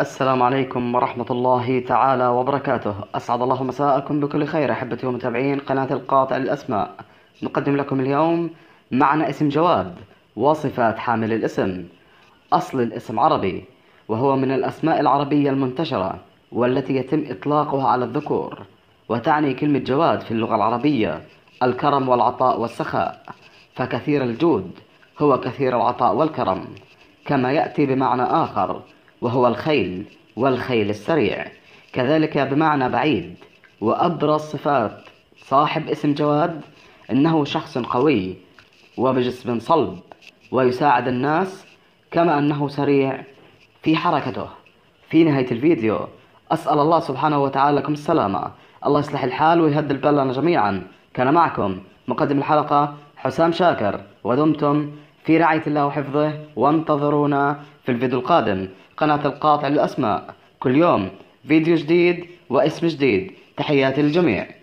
السلام عليكم ورحمة الله تعالى وبركاته أسعد الله مساءكم بكل خير أحبتي ومتابعين قناة القاطع الأسماء نقدم لكم اليوم معنى اسم جواد وصفات حامل الاسم أصل الاسم عربي وهو من الأسماء العربية المنتشرة والتي يتم إطلاقها على الذكور وتعني كلمة جواد في اللغة العربية الكرم والعطاء والسخاء فكثير الجود هو كثير العطاء والكرم كما يأتي بمعنى آخر وهو الخيل والخيل السريع كذلك بمعنى بعيد وأبرز صفات صاحب اسم جواد إنه شخص قوي وبجسم صلب ويساعد الناس كما أنه سريع في حركته في نهاية الفيديو أسأل الله سبحانه وتعالى لكم السلامة الله يصلح الحال ويهدي البال لنا جميعا كان معكم مقدم الحلقة حسام شاكر ودمتم في رعاية الله وحفظه وانتظرونا في الفيديو القادم قناة القاطع للأسماء كل يوم فيديو جديد واسم جديد تحياتي للجميع